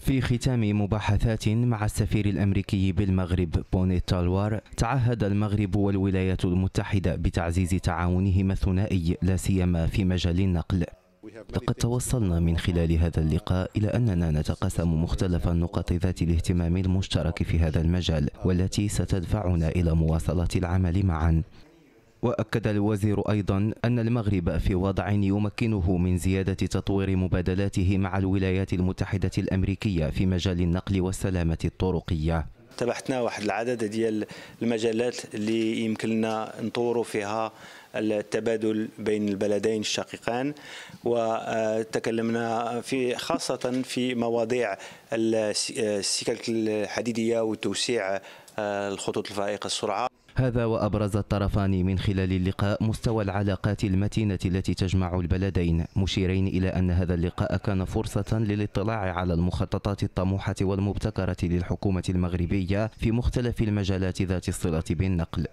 في ختام مباحثات مع السفير الأمريكي بالمغرب بوني تالوار تعهد المغرب والولايات المتحدة بتعزيز تعاونهما الثنائي لا سيما في مجال النقل لقد توصلنا من خلال هذا اللقاء إلى أننا نتقسم مختلف النقط ذات الاهتمام المشترك في هذا المجال والتي ستدفعنا إلى مواصلة العمل معا وأكد الوزير أيضا أن المغرب في وضع يمكنه من زيادة تطوير مبادلاته مع الولايات المتحدة الأمريكية في مجال النقل والسلامة الطرقية تبحتنا واحد العدد ديال المجالات اللي يمكننا نطوروا فيها التبادل بين البلدين الشقيقان وتكلمنا في خاصة في مواضيع السكك الحديدية وتوسيع آه، الخطوط الفائقة السرعة هذا وأبرز الطرفان من خلال اللقاء مستوى العلاقات المتينة التي تجمع البلدين مشيرين إلى أن هذا اللقاء كان فرصة للاطلاع على المخططات الطموحة والمبتكرة للحكومة المغربية في مختلف المجالات ذات الصلة بالنقل